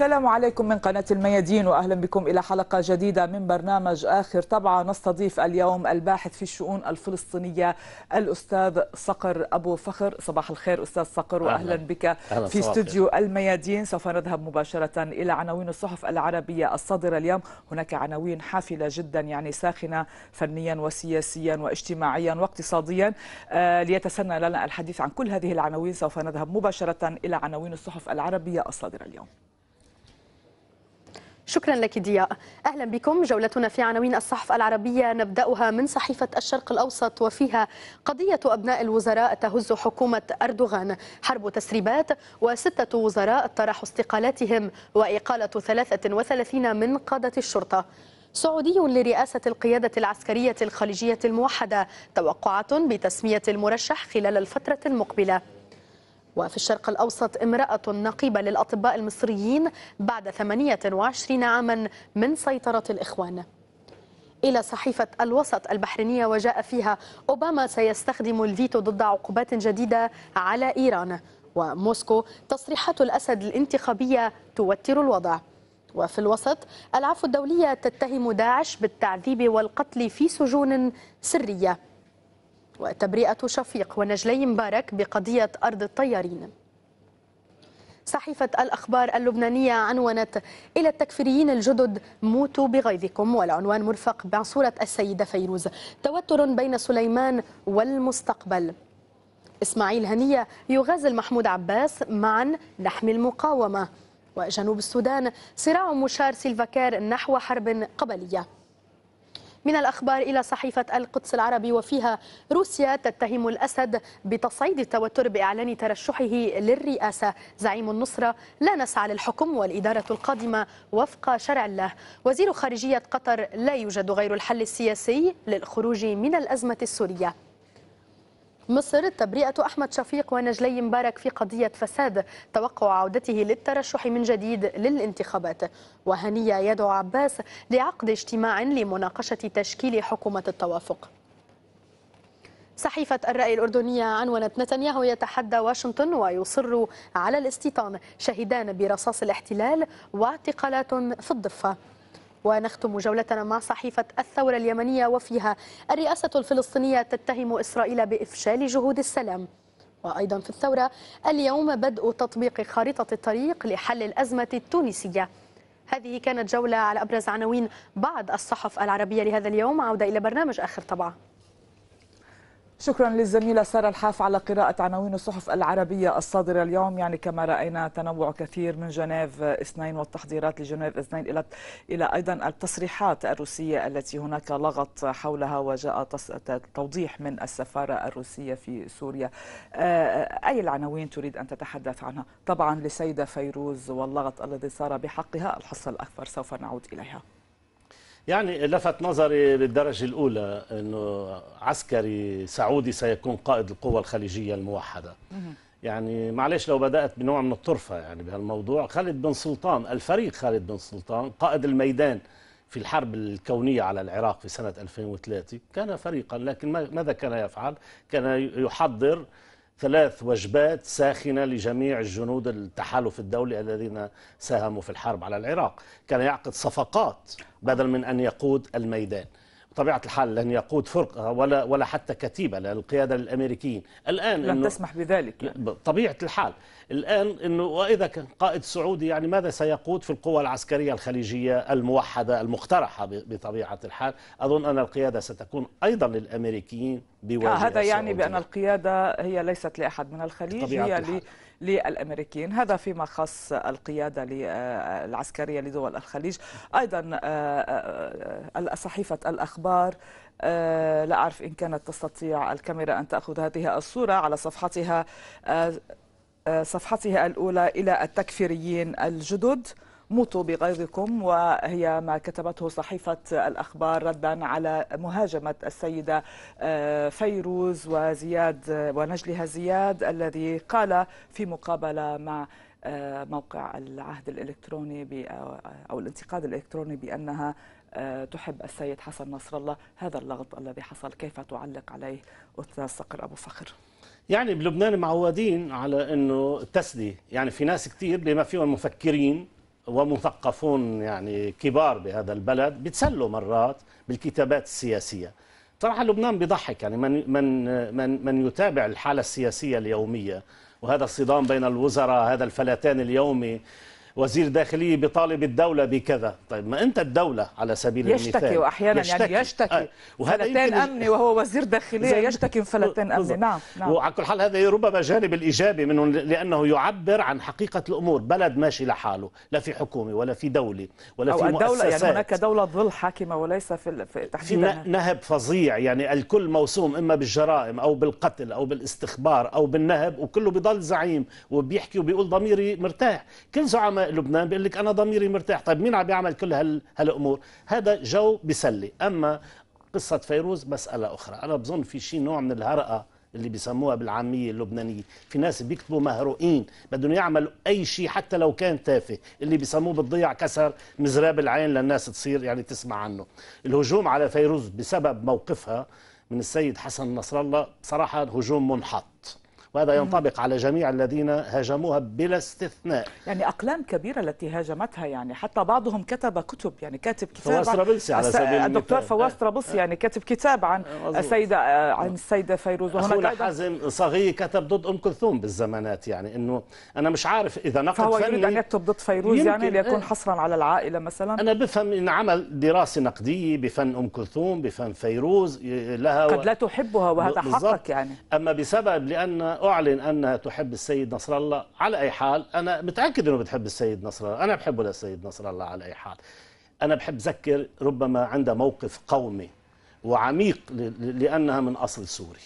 السلام عليكم من قناة الميادين وأهلا بكم إلى حلقة جديدة من برنامج آخر طبعا نستضيف اليوم الباحث في الشؤون الفلسطينية الأستاذ صقر أبو فخر صباح الخير أستاذ صقر وأهلا أهلا. بك أهلا في استوديو الميادين سوف نذهب مباشرة إلى عناوين الصحف العربية الصادرة اليوم هناك عناوين حافلة جدا يعني ساخنة فنيا وسياسيا واجتماعيا واقتصاديا آه ليتسنى لنا الحديث عن كل هذه العناوين سوف نذهب مباشرة إلى عناوين الصحف العربية الصادرة اليوم شكرا لك ضياء أهلا بكم جولتنا في عناوين الصحف العربية نبدأها من صحيفة الشرق الأوسط وفيها قضية أبناء الوزراء تهز حكومة أردوغان حرب تسريبات وستة وزراء طرحوا استقالاتهم وإقالة 33 من قادة الشرطة سعودي لرئاسة القيادة العسكرية الخليجية الموحدة توقعات بتسمية المرشح خلال الفترة المقبلة وفي الشرق الأوسط امرأة نقيبة للأطباء المصريين بعد 28 عاما من سيطرة الإخوان إلى صحيفة الوسط البحرينية وجاء فيها أوباما سيستخدم الفيتو ضد عقوبات جديدة على إيران وموسكو تصريحات الأسد الانتخابية توتر الوضع وفي الوسط العفو الدولية تتهم داعش بالتعذيب والقتل في سجون سرية وتبرئة شفيق ونجلي مبارك بقضية أرض الطيارين صحيفة الأخبار اللبنانية عنونت إلى التكفيريين الجدد موتوا بغيظكم والعنوان مرفق بعصورة السيدة فيروز توتر بين سليمان والمستقبل إسماعيل هنية يغازل محمود عباس معا لحم المقاومة وجنوب السودان صراع مشار سيلفاكار نحو حرب قبليه من الأخبار إلى صحيفة القدس العربي وفيها روسيا تتهم الأسد بتصعيد التوتر بإعلان ترشحه للرئاسة زعيم النصرة لا نسعى للحكم والإدارة القادمة وفق شرع الله وزير خارجية قطر لا يوجد غير الحل السياسي للخروج من الأزمة السورية مصر تبرئة أحمد شفيق ونجلي مبارك في قضية فساد توقع عودته للترشح من جديد للانتخابات وهنية يدعو عباس لعقد اجتماع لمناقشة تشكيل حكومة التوافق صحيفة الرأي الأردنية عنونت نتنياهو يتحدى واشنطن ويصر على الاستيطان شهدان برصاص الاحتلال واعتقالات في الضفة ونختم جولتنا مع صحيفة الثورة اليمنية وفيها الرئاسة الفلسطينية تتهم إسرائيل بإفشال جهود السلام وأيضا في الثورة اليوم بدء تطبيق خارطة الطريق لحل الأزمة التونسية هذه كانت جولة على أبرز عناوين بعض الصحف العربية لهذا اليوم عودة إلى برنامج آخر طبعا شكرا للزميلة سارة الحاف على قراءة عناوين الصحف العربية الصادرة اليوم يعني كما رأينا تنوع كثير من جنيف اثنين والتحضيرات لجنيف اثنين إلى إلى أيضا التصريحات الروسية التي هناك لغط حولها وجاء توضيح من السفارة الروسية في سوريا آه، أي العناوين تريد أن تتحدث عنها طبعا لسيدة فيروز واللغط الذي صار بحقها الحصة الأكبر سوف نعود إليها يعني لفت نظري بالدرجة الأولى أنه عسكري سعودي سيكون قائد القوى الخليجية الموحدة يعني معلش لو بدأت بنوع من الطرفة يعني بهالموضوع خالد بن سلطان الفريق خالد بن سلطان قائد الميدان في الحرب الكونية على العراق في سنة 2003 كان فريقا لكن ماذا كان يفعل؟ كان يحضر ثلاث وجبات ساخنة لجميع الجنود التحالف الدولي الذين ساهموا في الحرب على العراق كان يعقد صفقات بدل من أن يقود الميدان بطبيعه الحال لن يقود فرقه ولا ولا حتى كتيبه للقياده الامريكيين الان لن تسمح بذلك يعني. طبيعه الحال الان انه واذا كان قائد سعودي يعني ماذا سيقود في القوى العسكريه الخليجيه الموحده المقترحه بطبيعه الحال اظن ان القياده ستكون ايضا للامريكيين بواجهه هذا يعني بان القياده هي ليست لاحد من الخليج هي للأمريكيين هذا فيما خص القيادة آه، العسكرية لدول الخليج أيضا آه، آه، صحيفة الأخبار لا أعرف إن كانت تستطيع الكاميرا أن تأخذ هذه الصورة على صفحتها صفحتها الأولى إلى التكفيريين الجدد موتوا بغيظكم وهي ما كتبته صحيفة الأخبار ردا على مهاجمة السيدة آه، فيروز وزياد ونجلها زياد الذي قال في مقابلة مع آه، موقع العهد الإلكتروني أو الانتقاد الإلكتروني بأنها آه، تحب السيد حسن نصر الله هذا اللغط الذي حصل كيف تعلق عليه أستاذ صقر أبو فخر يعني بلبنان معودين على أنه تسدي يعني في ناس كثير بما فيهم مفكرين ومثقفون يعني كبار بهذا البلد بتسلوا مرات بالكتابات السياسيه طبعا لبنان بيضحك يعني من من من من يتابع الحاله السياسيه اليوميه وهذا الصدام بين الوزراء هذا الفلتان اليومي وزير داخلي بطالب الدولة بكذا طيب ما أنت الدولة على سبيل يشتكي المثال يشتكي وأحيانا يشتكي. يعني يشتكي آه. وهذا فلتان أمني وهو وزير داخلية يشتكي فلتان أمني نعم, نعم. وعلى كل حال هذا ربما جانب الإيجابي منه لأنه يعبر عن حقيقة الأمور بلد ماشي لحاله لا في حكومة ولا في دولة ولا أو في الدولة يعني مؤسسات يعني هناك دولة ظل حاكمة وليس في, في تحديدا نهب فظيع يعني الكل موسوم إما بالجرائم أو بالقتل أو بالاستخبار أو بالنهب وكله بضل زعيم وبيحكي وبيقول ضميري مرتاح كل زعماء لبنان بيقول لك انا ضميري مرتاح طيب مين عم بيعمل كل هال هالامور هذا جو بسلي اما قصه فيروز مساله اخرى انا بظن في شيء نوع من الهرقه اللي بيسموها بالعامية اللبنانية في ناس بيكتبوا مهروئين بدهم يعملوا أي شيء حتى لو كان تافه اللي بيسموه بالضيع كسر مزراب العين للناس تصير يعني تسمع عنه الهجوم على فيروز بسبب موقفها من السيد حسن نصر الله بصراحة هجوم منحط وهذا ينطبق على جميع الذين هاجموها بلا استثناء يعني أقلام كبيرة التي هاجمتها يعني حتى بعضهم كتب كتب يعني كاتب كتاب فواز طرابلسي على سبيل المثال الدكتور فواز طرابلسي يعني كاتب كتاب عن آه، السيدة آه، عن السيدة فيروز وهناك حازم صغي كتب ضد أم كلثوم بالزمانات يعني أنه أنا مش عارف إذا نقد فهو فني يريد أن يكتب ضد فيروز يعني ليكون آه. حصرا على العائلة مثلا أنا بفهم إن عمل دراسة نقدية بفن أم كلثوم بفن فيروز لها قد لا تحبها وهذا حقك يعني أما بسبب لأن أعلن أنها تحب السيد نصر الله على أي حال أنا متأكد أنه بتحب السيد نصر الله أنا بحبه للسيد نصر الله على أي حال أنا بحب ذكر ربما عندها موقف قومي وعميق لأنها من أصل سوري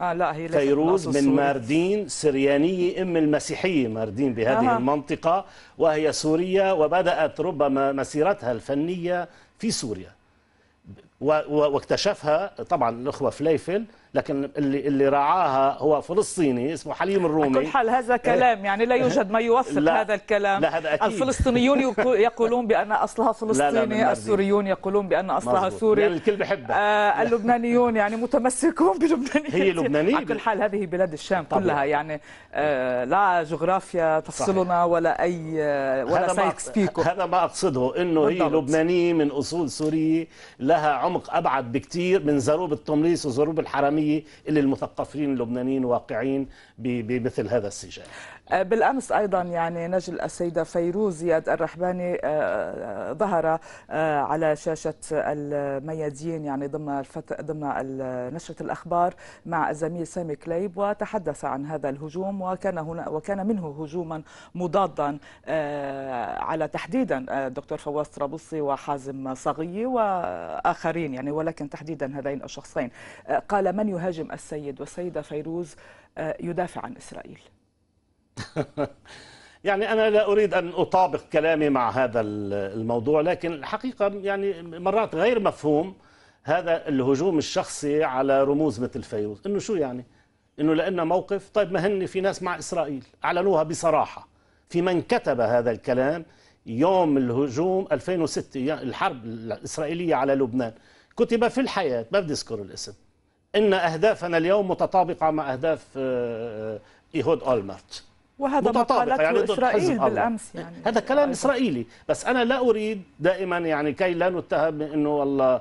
آه لا هي فيروز من, من ماردين سريانية أم المسيحية ماردين بهذه آه. المنطقة وهي سورية وبدأت ربما مسيرتها الفنية في سوريا واكتشفها طبعا الأخوة فليفل لكن اللي اللي راعاها هو فلسطيني اسمه حليم الرومي كل حال هذا كلام يعني لا إيه. يوجد ما يوثق لا هذا الكلام لا هذا أكيد. الفلسطينيون يقولون بان اصلها فلسطيني لا لا السوريون يقولون بان اصلها مزبوط. سوري يعني الكل بحبها آه اللبنانيون يعني متمسكون بلبنانية هي لبنانية على كل حال هذه بلاد الشام طبعا. كلها يعني آه لا جغرافيا تفصلنا صحيح. ولا اي آه، ولا سايكس بيكو هذا ما اقصده انه هي لبنانيه من اصول سوريه لها عمق ابعد بكثير من زروب التمليس وزروب الحراميه الحقيقيه اللي المثقفين اللبنانيين واقعين بمثل هذا السجال آه، بالامس ايضا يعني نجل السيده فيروز زياد الرحباني آه، آه، ظهر على شاشه الميادين يعني ضمن الفت... ضمن نشره الاخبار مع الزميل سامي كليب وتحدث عن هذا الهجوم وكان هنا وكان منه هجوما مضادا على تحديدا الدكتور فواز طرابلسي وحازم صغي واخرين يعني ولكن تحديدا هذين الشخصين قال من يهاجم السيد والسيده فيروز يدافع عن اسرائيل يعني أنا لا أريد أن أطابق كلامي مع هذا الموضوع لكن الحقيقة يعني مرات غير مفهوم هذا الهجوم الشخصي على رموز مثل فيروز إنه شو يعني إنه لأنه موقف طيب ما هن في ناس مع إسرائيل أعلنوها بصراحة في من كتب هذا الكلام يوم الهجوم 2006 يعني الحرب الإسرائيلية على لبنان كتب في الحياة ما بدي أذكر الاسم إن أهدافنا اليوم متطابقة مع أهداف آه، آه، آه، إيهود أولمرت وهذا ما قالته يعني إسرائيل بالأمس يعني هذا كلام إسرائيلي بس أنا لا أريد دائما يعني كي لا نتهم أنه والله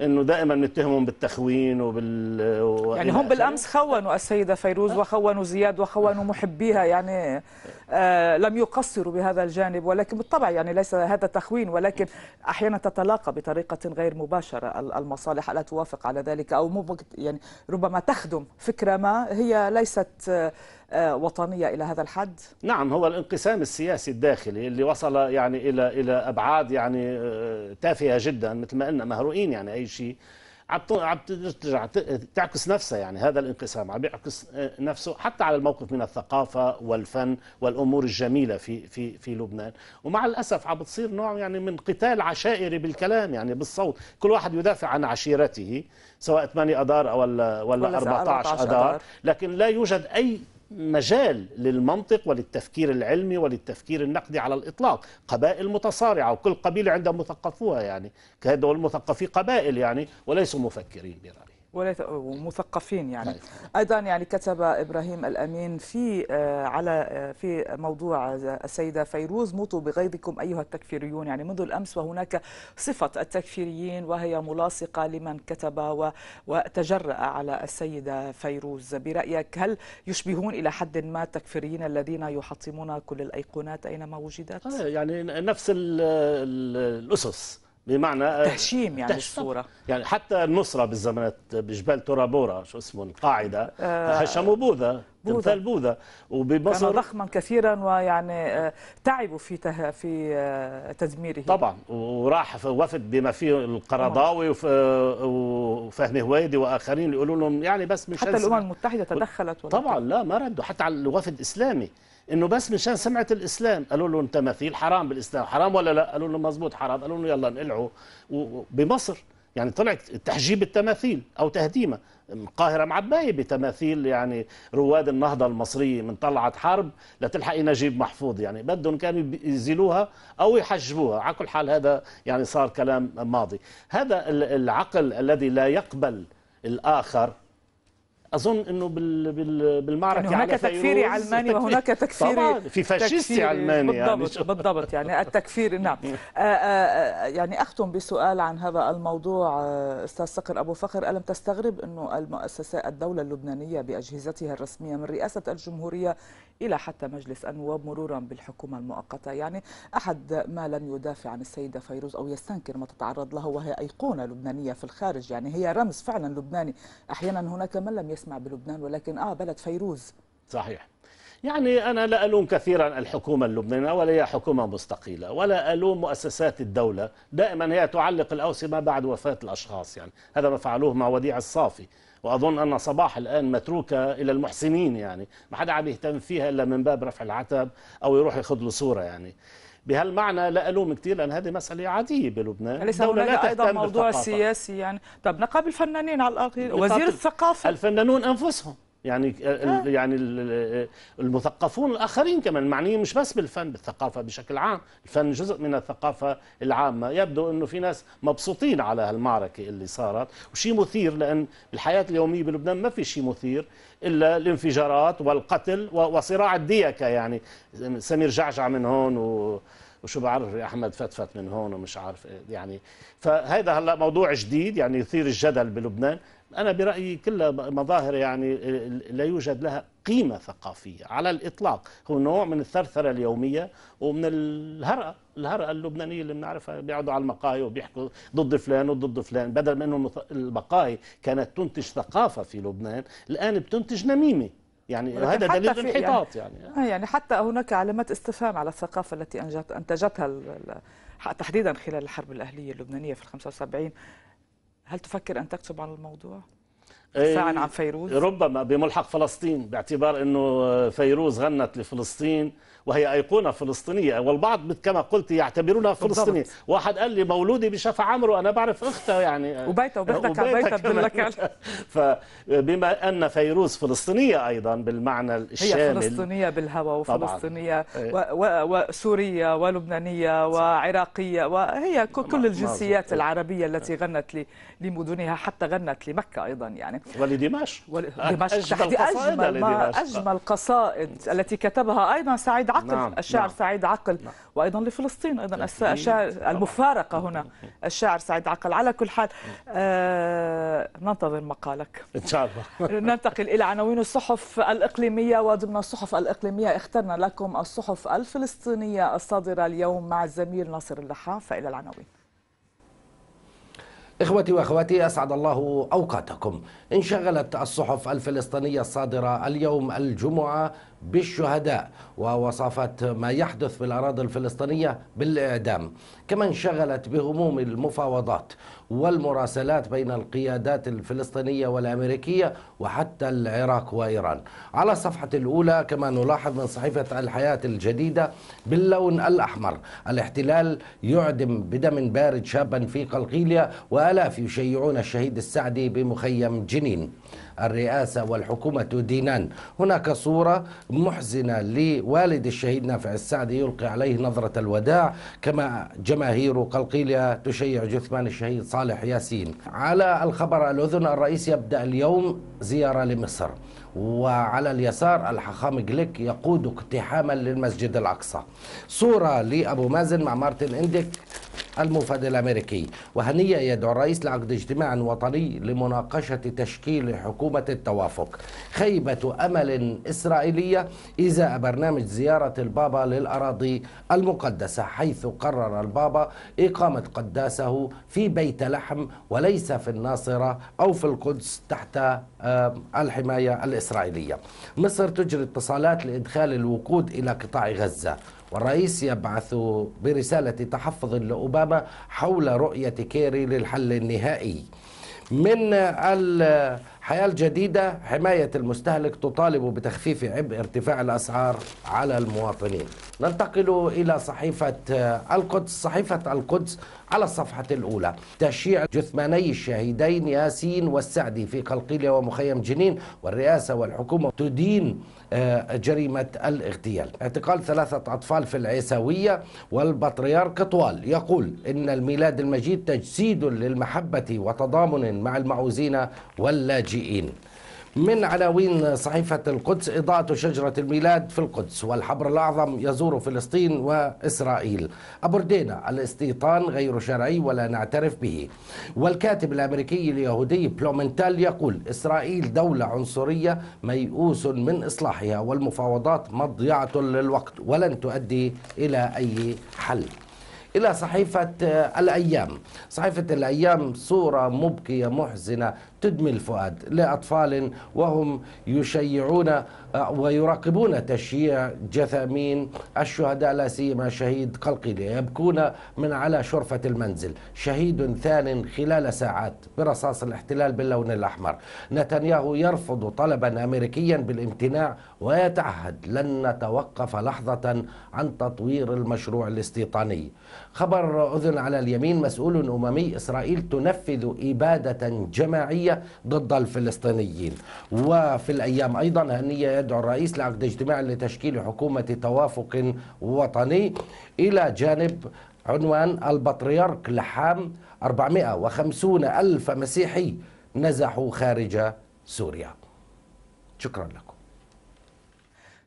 انه دائما نتهمهم بالتخوين وبال يعني هم بالامس خونوا السيده فيروز وخونوا زياد وخونوا محبيها يعني آه، لم يقصروا بهذا الجانب ولكن بالطبع يعني ليس هذا تخوين ولكن احيانا تتلاقى بطريقه غير مباشره المصالح لا توافق على ذلك او يعني ربما تخدم فكره ما هي ليست آه، آه، وطنية إلى هذا الحد؟ نعم هو الانقسام السياسي الداخلي اللي وصل يعني إلى إلى أبعاد يعني آه، تافهة جدا مثل ما قلنا مهروئين يعني أي شيء عم ترجع تعكس نفسها يعني هذا الانقسام عم يعكس آه، نفسه حتى على الموقف من الثقافه والفن والامور الجميله في في في لبنان ومع الاسف عم بتصير نوع يعني من قتال عشائري بالكلام يعني بالصوت كل واحد يدافع عن عشيرته سواء 8 اذار او ولا, ولا 14 اذار لكن لا يوجد اي مجال للمنطق وللتفكير العلمي وللتفكير النقدي على الإطلاق قبائل متصارعة وكل قبيلة عندها مثقفوها يعني كهذول المثقفين قبائل يعني وليسوا مفكرين برأيي ومثقفين يعني نعم. ايضا يعني كتب ابراهيم الامين في آه، على آه، في موضوع آه، السيده فيروز موتوا بغيظكم ايها التكفيريون يعني منذ الامس وهناك صفه التكفيريين وهي ملاصقه لمن كتب وتجرأ على السيده فيروز برايك هل يشبهون الى حد ما التكفيريين الذين يحطمون كل الايقونات اينما وجدت يعني نفس الاسس بمعنى آه، تهشيم يعني تهشيم. الصورة يعني حتى النصرة بالزمانات بجبال ترابورا شو اسمه القاعدة آه هشموا بوذا بوذا. تمثال بوذا وبمصر كان ضخما كثيرا ويعني آه، تعبوا في ته... في آه، تدميره طبعا وراح وفد بما فيه القرضاوي وفهمي هويدي واخرين يقولوا لهم يعني بس مش حتى الامم المتحده تدخلت طبعا لا ما ردوا حتى على الوفد الاسلامي انه بس مشان سمعه الاسلام قالوا له انت مثيل حرام بالاسلام حرام ولا لا قالوا له مزبوط حرام قالوا له يلا نقلعه بمصر يعني طلعت تحجيب التماثيل او تهديمه القاهره معبايه بتماثيل يعني رواد النهضه المصريه من طلعت حرب لتلحق نجيب محفوظ يعني بدهم كانوا يزيلوها او يحجبوها على كل حال هذا يعني صار كلام ماضي هذا العقل الذي لا يقبل الاخر اظن انه بالمعركه يعني هناك على تكفيري علماني وهناك تكفير في فاشيستي علماني يعني بالضبط يعني بالضبط يعني التكفير نعم آه، آه، آه، يعني اختم بسؤال عن هذا الموضوع استاذ صقر ابو فخر الم تستغرب انه المؤسسه الدوله اللبنانيه باجهزتها الرسميه من رئاسه الجمهوريه إلى حتى مجلس النواب مرورا بالحكومة المؤقتة يعني أحد ما لم يدافع عن السيدة فيروز أو يستنكر ما تتعرض له وهي أيقونة لبنانية في الخارج يعني هي رمز فعلا لبناني أحيانا هناك من لم يسمع بلبنان ولكن آه بلد فيروز صحيح يعني أنا لا ألوم كثيرا الحكومة اللبنانية ولا هي حكومة مستقيلة ولا ألوم مؤسسات الدولة دائما هي تعلق الأوسمة بعد وفاة الأشخاص يعني هذا ما فعلوه مع وديع الصافي واظن ان صباح الان متروكه الى المحسنين يعني ما حدا عم يهتم فيها الا من باب رفع العتب او يروح ياخذ له صوره يعني بهالمعنى لا الوم كثير لان هذه مساله عاديه بلبنان ليس هناك ايضا موضوع سياسي يعني طب نقابه الفنانين على الاخير وزير الثقافه الفنانون انفسهم يعني آه. يعني المثقفون الاخرين كمان معنيين مش بس بالفن بالثقافه بشكل عام الفن جزء من الثقافه العامه يبدو انه في ناس مبسوطين على هالمعركه اللي صارت وشيء مثير لان بالحياه اليوميه بلبنان ما في شيء مثير الا الانفجارات والقتل وصراع الديكه يعني سمير جعجع من هون و وشو بعرف احمد فتفت من هون ومش عارف إيه. يعني فهذا هلا موضوع جديد يعني يثير الجدل بلبنان أنا برأيي كل مظاهر يعني لا يوجد لها قيمة ثقافية على الإطلاق هو نوع من الثرثرة اليومية ومن الهرأة الهرأة اللبنانية اللي بنعرفها بيقعدوا على المقاهي وبيحكوا ضد فلان وضد فلان بدل ما أنه المقاهي كانت تنتج ثقافة في لبنان الآن بتنتج نميمة يعني هذا دليل انحطاط يعني, يعني آه، يعني حتى هناك علامات استفهام على الثقافة التي أنجت أنتجتها تحديدا خلال الحرب الأهلية اللبنانية في 75 هل تفكر أن تكتب عن الموضوع؟ إيه، ساعة عن فيروز ربما بملحق فلسطين باعتبار أنه فيروز غنت لفلسطين وهي أيقونة فلسطينية والبعض كما قلت يعتبرونها فلسطينية واحد قال لي مولودي بشفا عمرو أنا بعرف أخته يعني وبيته وبيتك عبيتك فبما أن فيروز فلسطينية أيضا بالمعنى الشامل هي فلسطينية بالهوى وفلسطينية إيه. وسورية ولبنانية وعراقية وهي كل الجنسيات إيه. العربية التي غنت لمدنها حتى غنت لمكة أيضا يعني ولدمشق ولدمشق أجمل, أجمل قصائد التي كتبها أيضا سعيد عقل نعم. الشاعر نعم. سعيد عقل نعم. وايضا لفلسطين ايضا الشاعر المفارقه هنا الشاعر سعيد عقل على كل حال آه ننتظر مقالك ان شاء الله ننتقل الى عناوين الصحف الاقليميه وضمن الصحف الاقليميه اخترنا لكم الصحف الفلسطينيه الصادره اليوم مع الزميل ناصر اللحاف فالى العناوين إخوتي وأخواتي أسعد الله أوقاتكم انشغلت الصحف الفلسطينية الصادرة اليوم الجمعة بالشهداء ووصفت ما يحدث في الأراضي الفلسطينية بالإعدام كما انشغلت بهموم المفاوضات والمراسلات بين القيادات الفلسطينية والأمريكية وحتى العراق وإيران على الصفحة الأولى كما نلاحظ من صحيفة الحياة الجديدة باللون الأحمر الاحتلال يعدم بدم بارد شابا في قلقيليا وألاف يشيعون الشهيد السعدي بمخيم جنين الرئاسة والحكومة دينان هناك صورة محزنة لوالد الشهيد نافع السعدي يلقي عليه نظرة الوداع كما جماهير قلقيلة تشيع جثمان الشهيد صالح ياسين على الخبر الأذن الرئيس يبدأ اليوم زيارة لمصر وعلى اليسار الحخام جليك يقود اقتحاما للمسجد الأقصى صورة لأبو مازن مع مارتن إنديك المفاد الأمريكي وهنية يدعو الرئيس لعقد اجتماع وطني لمناقشة تشكيل حكومة التوافق خيبة أمل إسرائيلية إزاء برنامج زيارة البابا للأراضي المقدسة حيث قرر البابا إقامة قداسه في بيت لحم وليس في الناصرة أو في القدس تحت الحماية الإسرائيلية مصر تجري اتصالات لإدخال الوقود إلى قطاع غزة والرئيس يبعث برسالة تحفظ لأوباما حول رؤية كيري للحل النهائي من الحياة الجديدة حماية المستهلك تطالب بتخفيف عبء ارتفاع الأسعار على المواطنين ننتقل إلى صحيفة القدس صحيفة القدس على الصفحة الأولى تشييع جثماني الشهيدين ياسين والسعدي في قلقيلية ومخيم جنين والرئاسة والحكومة تدين آه، جريمة الاغتيال اعتقال ثلاثة أطفال في العيساوية والبطريرك قطوال يقول إن الميلاد المجيد تجسيد للمحبة وتضامن مع المعوزين واللاجئين من عناوين صحيفة القدس إضاءة شجرة الميلاد في القدس والحبر الأعظم يزور فلسطين وإسرائيل أبردينا الاستيطان غير شرعي ولا نعترف به والكاتب الأمريكي اليهودي بلومنتال يقول إسرائيل دولة عنصرية ميؤوس من إصلاحها والمفاوضات مضيعة للوقت ولن تؤدي إلى أي حل إلى صحيفة الأيام صحيفة الأيام صورة مبكية محزنة تدمي الفؤاد لأطفال وهم يشيعون آه، ويراقبون تشييع جثامين الشهداء لا سيما شهيد قلقيلي يبكون من على شرفة المنزل شهيد ثان خلال ساعات برصاص الاحتلال باللون الأحمر نتنياهو يرفض طلبا أمريكيا بالامتناع ويتعهد لن نتوقف لحظة عن تطوير المشروع الاستيطاني خبر أذن على اليمين مسؤول أممي إسرائيل تنفذ إبادة جماعية الإسرائيلية ضد الفلسطينيين وفي الأيام أيضا هنية يدعو الرئيس لعقد اجتماع لتشكيل حكومة توافق وطني إلى جانب عنوان البطريرك لحام 450 ألف مسيحي نزحوا خارج سوريا شكرا لكم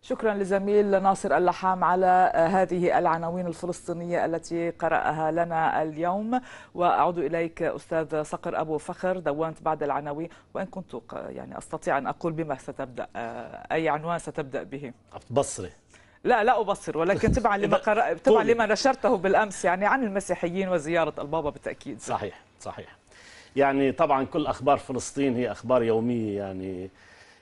شكرا لزميل ناصر اللحام على آه، هذه العناوين الفلسطينية التي قرأها لنا اليوم وأعود إليك أستاذ صقر أبو فخر دونت بعد العناوين وإن كنت آه، يعني أستطيع أن أقول بما ستبدأ آه، أي عنوان ستبدأ به بصري لا لا ابصر ولكن تبعا لما قرأ... تبعا لما نشرته بالامس يعني عن المسيحيين وزياره البابا بالتاكيد صحيح صحيح يعني طبعا كل اخبار فلسطين هي اخبار يوميه يعني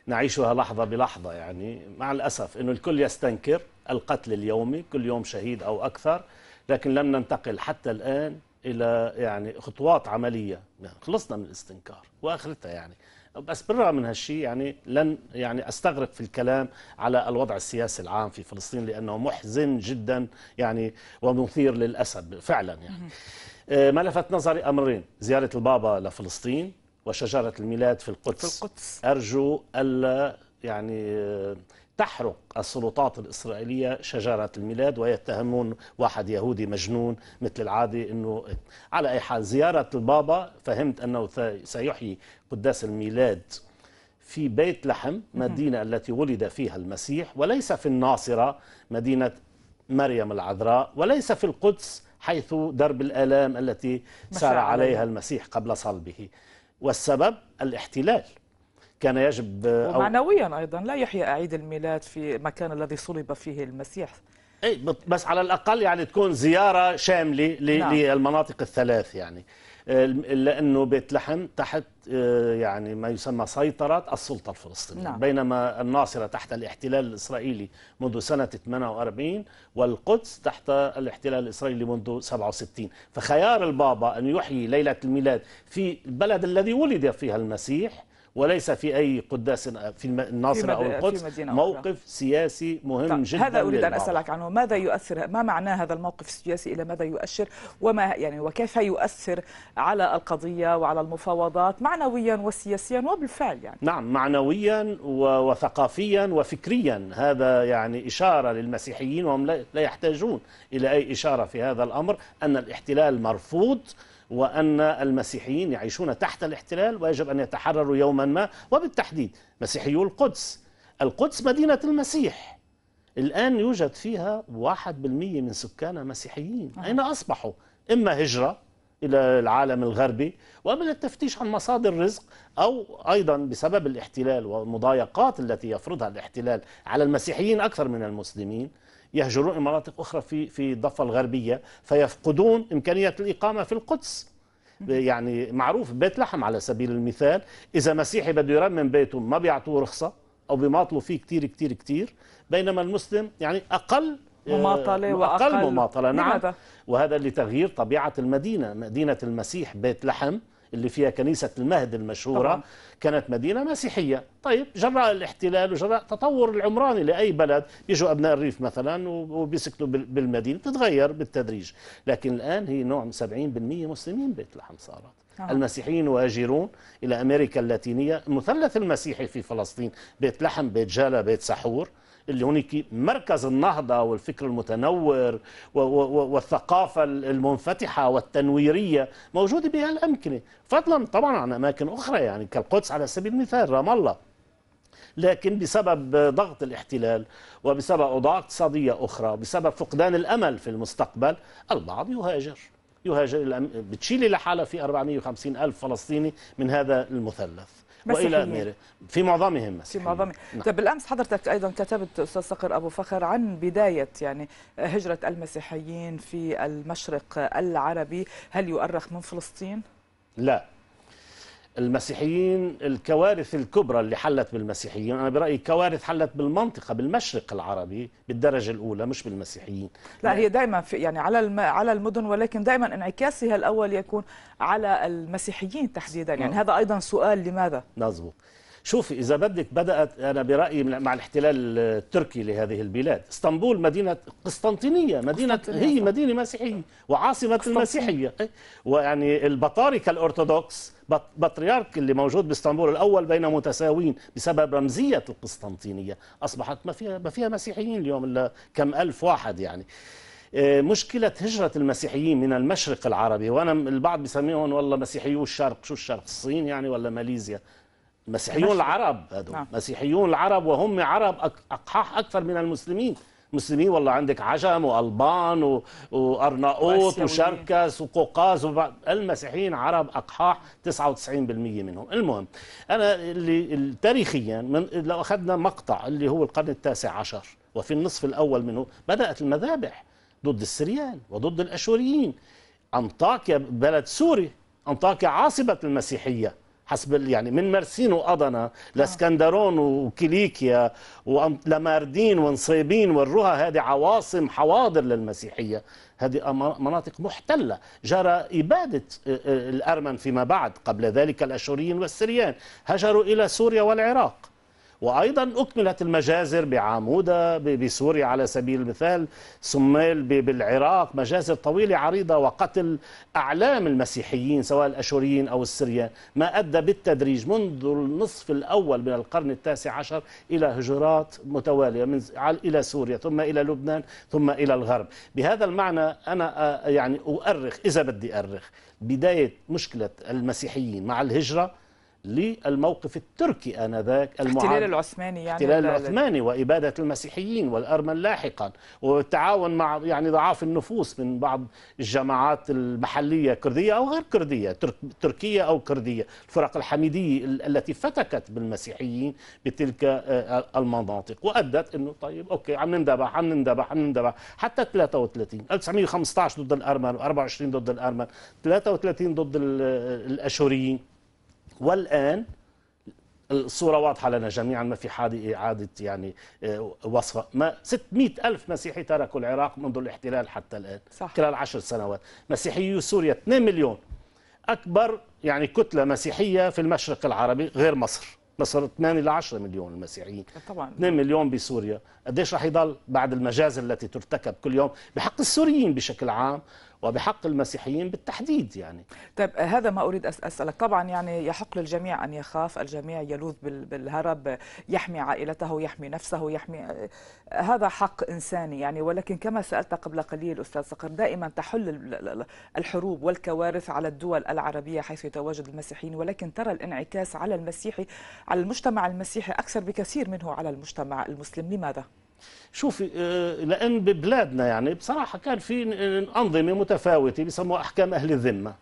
نعيشها لحظة بلحظة يعني مع الأسف أنه الكل يستنكر القتل اليومي كل يوم شهيد أو أكثر لكن لم ننتقل حتى الآن إلى يعني خطوات عملية يعني خلصنا من الاستنكار وآخرتها يعني بس بالرغم من هالشيء يعني لن يعني استغرق في الكلام على الوضع السياسي العام في فلسطين لانه محزن جدا يعني ومثير للاسف فعلا يعني ملفت آه، نظري امرين زياره البابا لفلسطين وشجرة الميلاد في القدس, في القدس. أرجو ألا يعني تحرق السلطات الإسرائيلية شجرة الميلاد ويتهمون واحد يهودي مجنون مثل العادة أنه على أي حال زيارة البابا فهمت أنه سيحيي قداس الميلاد في بيت لحم مدينة التي ولد فيها المسيح وليس في الناصرة مدينة مريم العذراء وليس في القدس حيث درب الآلام التي سار عليها المسيح قبل صلبه والسبب الاحتلال كان يجب ومعنويا ايضا لا يحيى عيد الميلاد في المكان الذي صلب فيه المسيح اي بس على الاقل يعني تكون زياره شامله نعم. للمناطق الثلاث يعني لانه بيت لحم تحت آه، يعني ما يسمى سيطره السلطه الفلسطينيه نعم. بينما الناصره تحت الاحتلال الاسرائيلي منذ سنه 48 والقدس تحت الاحتلال الاسرائيلي منذ 67 فخيار البابا ان يحيي ليله الميلاد في البلد الذي ولد فيها المسيح وليس في أي قداس في الناصرة أو القدس موقف سياسي مهم طيب جدا هذا أريد أن أسألك عنه ماذا يؤثر ما معنى هذا الموقف السياسي إلى ماذا يؤشر وما يعني وكيف يؤثر على القضية وعلى المفاوضات معنويا وسياسيا وبالفعل يعني نعم معنويا وثقافيا وفكريا هذا يعني إشارة للمسيحيين وهم لا يحتاجون إلى أي إشارة في هذا الأمر أن الاحتلال مرفوض وأن المسيحيين يعيشون تحت الاحتلال ويجب أن يتحرروا يوما ما وبالتحديد مسيحيو القدس القدس مدينة المسيح الآن يوجد فيها واحد بالمية من سكانها مسيحيين آه. أين أصبحوا؟ إما هجرة إلى العالم الغربي ومن للتفتيش عن مصادر رزق أو أيضا بسبب الاحتلال والمضايقات التي يفرضها الاحتلال على المسيحيين أكثر من المسلمين يهجرون إلى مناطق أخرى في في الضفة الغربية فيفقدون إمكانية الإقامة في القدس يعني معروف بيت لحم على سبيل المثال إذا مسيحي بده يرمم بيته ما بيعطوه رخصة أو بيماطلوا فيه كثير كثير كثير بينما المسلم يعني أقل آه، مماطلة وأقل مماطلة نعم وهذا لتغيير طبيعة المدينة مدينة المسيح بيت لحم اللي فيها كنيسة المهد المشهورة طبعا. كانت مدينة مسيحية طيب جراء الاحتلال وجراء تطور العمراني لأي بلد يجوا أبناء الريف مثلا وبيسكنوا بالمدينة تتغير بالتدريج لكن الآن هي نوع 70% مسلمين بيت لحم صارت آه. نعم. المسيحيين يهاجرون إلى أمريكا اللاتينية المثلث المسيحي في فلسطين بيت لحم بيت جالة بيت سحور اللي هناك مركز النهضة والفكر المتنور والثقافة المنفتحة والتنويرية موجودة بها الأمكنة فضلا طبعا عن أماكن أخرى يعني كالقدس على سبيل المثال رام الله لكن بسبب ضغط الاحتلال وبسبب أوضاع اقتصادية أخرى بسبب فقدان الأمل في المستقبل البعض يهاجر يهاجر بتشيلي لحالها في 450 ألف فلسطيني من هذا المثلث والى غيره في معظمهم في معظمهم نعم. طب بالامس حضرتك ايضا كتبت استاذ صقر ابو فخر عن بدايه يعني هجره المسيحيين في المشرق العربي هل يؤرخ من فلسطين لا المسيحيين الكوارث الكبرى اللي حلت بالمسيحيين أنا برأيي كوارث حلت بالمنطقة بالمشرق العربي بالدرجة الأولى مش بالمسيحيين لا هي دائما في يعني على على المدن ولكن دائما انعكاسها الأول يكون على المسيحيين تحديدا يعني م. نعم. هذا أيضا سؤال لماذا مظبوط شوفي إذا بدك بدأت أنا برأيي مع الاحتلال التركي لهذه البلاد اسطنبول مدينة قسطنطينية مدينة هي مدينة مسيحية وعاصمة المسيحية إيه؟ ويعني البطاركة الأرثوذكس بطريرك اللي موجود باسطنبول الاول بين متساوين بسبب رمزيه القسطنطينيه اصبحت ما فيها ما فيها مسيحيين اليوم الا كم الف واحد يعني آه، مشكلة هجرة المسيحيين من المشرق العربي وأنا البعض بيسميهم والله مسيحيو الشرق شو الشرق الصين يعني ولا ماليزيا مسيحيون العرب هذول نعم. مسيحيون العرب وهم عرب أقحاح أكثر من المسلمين مسلمين والله عندك عجم والبان وارناؤوط وشركس وقوقاز المسيحيين عرب اقحاح 99% منهم المهم انا اللي تاريخيا من لو اخذنا مقطع اللي هو القرن التاسع عشر وفي النصف الاول منه بدات المذابح ضد السريان وضد الاشوريين انطاكيا بلد سوري انطاكيا عاصمه المسيحيه حسب يعني من مرسين وأضنا آه. لاسكندرون وكيليكيا ولماردين ونصيبين والرها هذه عواصم حواضر للمسيحيه هذه مناطق محتله جرى اباده آه، آه، الارمن فيما بعد قبل ذلك الاشوريين والسريان هجروا الى سوريا والعراق وأيضا أكملت المجازر بعموده بسوريا على سبيل المثال سميل بالعراق مجازر طويلة عريضة وقتل أعلام المسيحيين سواء الأشوريين أو السريان ما أدى بالتدريج منذ النصف الأول من القرن التاسع عشر إلى هجرات متوالية من إلى سوريا ثم إلى لبنان ثم إلى الغرب بهذا المعنى أنا يعني أؤرخ إذا بدي أؤرخ بداية مشكلة المسيحيين مع الهجرة للموقف التركي آنذاك الاحتلال العثماني يعني الاحتلال العثماني وإبادة المسيحيين والأرمن لاحقا والتعاون مع يعني ضعاف النفوس من بعض الجماعات المحلية كردية أو غير كردية تركية أو كردية الفرق الحميدية التي فتكت بالمسيحيين بتلك آه، آه، المناطق وأدت أنه طيب أوكي عم نندبح عم نندبح عم نندبح حتى 33 1915 ضد الأرمن و24 ضد الأرمن 33 ضد آه، الأشوريين والآن الصورة واضحة لنا جميعا ما في حال إعادة يعني آه، وصفه ما 600 ألف مسيحي تركوا العراق منذ الاحتلال حتى الآن صح. خلال عشر سنوات مسيحيو سوريا 2 مليون أكبر يعني كتلة مسيحية في المشرق العربي غير مصر مصر 8 ل 10 مليون المسيحيين طبعا 2 مليون بسوريا قديش راح يضل بعد المجازر التي ترتكب كل يوم بحق السوريين بشكل عام وبحق المسيحيين بالتحديد يعني طيب هذا ما أريد أسألك طبعا يعني يحق للجميع أن يخاف الجميع يلوذ بالهرب يحمي عائلته يحمي نفسه يحمي هذا حق إنساني يعني ولكن كما سألت قبل قليل أستاذ صقر دائما تحل الحروب والكوارث على الدول العربية حيث يتواجد المسيحيين ولكن ترى الانعكاس على المسيحي على المجتمع المسيحي أكثر بكثير منه على المجتمع المسلم لماذا؟ شوفي آه، لان ببلادنا يعني بصراحه كان في انظمه متفاوته بيسموها احكام اهل الذمه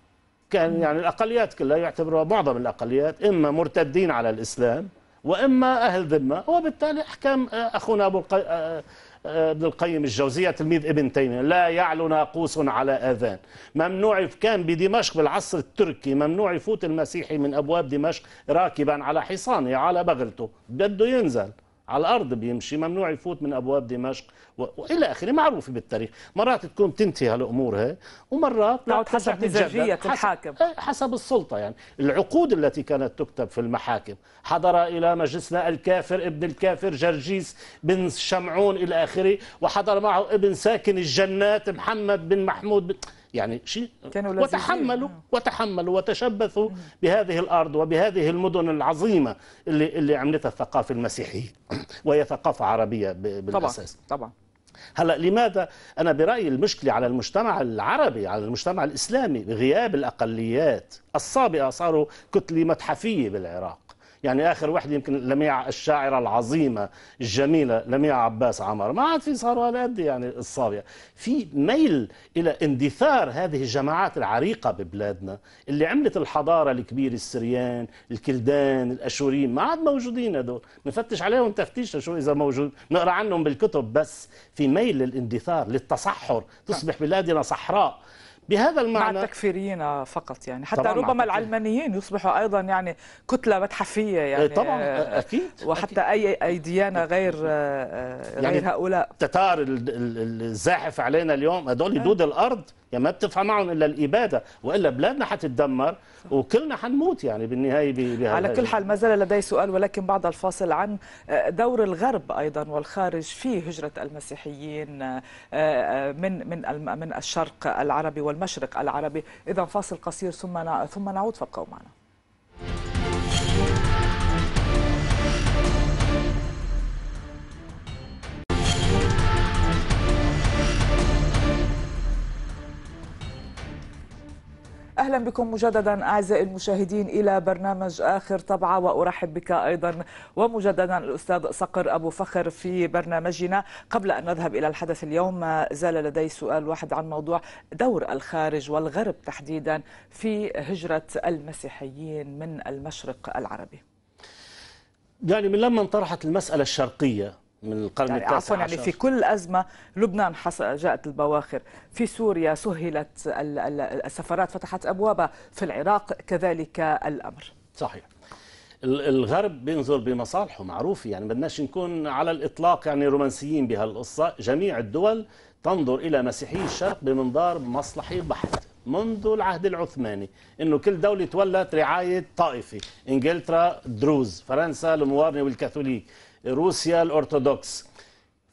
كان يعني الاقليات كلها يعتبرها معظم الاقليات اما مرتدين على الاسلام واما اهل ذمه وبالتالي احكام آه، اخونا ابو آه، ابن القيم الجوزية تلميذ ابن تيمية لا يعلو ناقوس على آذان ممنوع كان بدمشق بالعصر التركي ممنوع يفوت المسيحي من أبواب دمشق راكبا على حصانه على بغلته بده ينزل على الارض بيمشي ممنوع يفوت من ابواب دمشق والى اخره معروفه بالتاريخ مرات تكون تنتهي هالامور هي ومرات لا حسب مزاجيه الحاكم حسب, إيه، حسب السلطه يعني العقود التي كانت تكتب في المحاكم حضر الى مجلسنا الكافر ابن الكافر جرجيس بن شمعون الى اخره وحضر معه ابن ساكن الجنات محمد بن محمود بن يعني شيء وتحملوا وتحملوا وتشبثوا بهذه الارض وبهذه المدن العظيمه اللي اللي عملتها الثقافه المسيحيه وهي ثقافه عربيه بالاساس طبعا طبعا هلا لماذا انا برايي المشكله على المجتمع العربي على المجتمع الاسلامي بغياب الاقليات الصابئه صاروا كتله متحفيه بالعراق يعني اخر وحده يمكن لميع الشاعره العظيمه الجميله لميع عباس عمر ما عاد في صاروا هالقد يعني الصابيه في ميل الى اندثار هذه الجماعات العريقه ببلادنا اللي عملت الحضاره الكبيره السريان الكلدان الاشوريين ما عاد موجودين هذول بنفتش عليهم تفتيش شو اذا موجود نقرا عنهم بالكتب بس في ميل للاندثار للتصحر تصبح بلادنا صحراء بهذا المعنى مع التكفيريين فقط يعني حتى ربما العلمانيين يصبحوا ايضا يعني كتله متحفيه إيه، يعني طبعا آه، اكيد وحتى اكيد اي اي ديانه غير آه، يعني غير هؤلاء التتار الزاحف علينا اليوم هذول دود الارض يعني ما بتنفع معهم الا الاباده والا بلادنا حتتدمر وكلنا حنموت يعني بالنهايه بهذا على كل حال ما زال لدي سؤال ولكن بعد الفاصل عن آه، دور الغرب ايضا والخارج في هجره المسيحيين آه، آه، من من من الشرق العربي والمشرق العربي اذا فاصل قصير ثم ثم نعود فابقوا معنا أهلا بكم مجددا أعزائي المشاهدين إلى برنامج آخر طبعة وأرحب بك أيضا ومجددا الأستاذ صقر أبو فخر في برنامجنا قبل أن نذهب إلى الحدث اليوم ما زال لدي سؤال واحد عن موضوع دور الخارج والغرب تحديدا في هجرة المسيحيين من المشرق العربي يعني من لما انطرحت المسألة الشرقية من القرن يعني التاسع عفوا يعني في كل أزمة لبنان جاءت البواخر في سوريا سهلت السفارات فتحت أبوابها في العراق كذلك الأمر صحيح الغرب بينظر بمصالحه معروف يعني بدناش نكون على الإطلاق يعني رومانسيين بهالقصة جميع الدول تنظر إلى مسيحي الشرق بمنظار مصلحي بحت منذ العهد العثماني انه كل دوله تولت رعايه طائفي انجلترا دروز فرنسا الموارنه والكاثوليك روسيا الأرثوذكس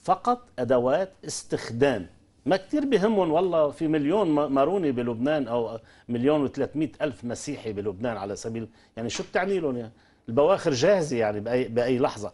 فقط أدوات استخدام ما كتير بهمهم والله في مليون ماروني بلبنان أو مليون وثلاثمائة ألف مسيحي بلبنان على سبيل يعني شو بتعني لهم يعني البواخر جاهزة يعني بأي, بأي لحظة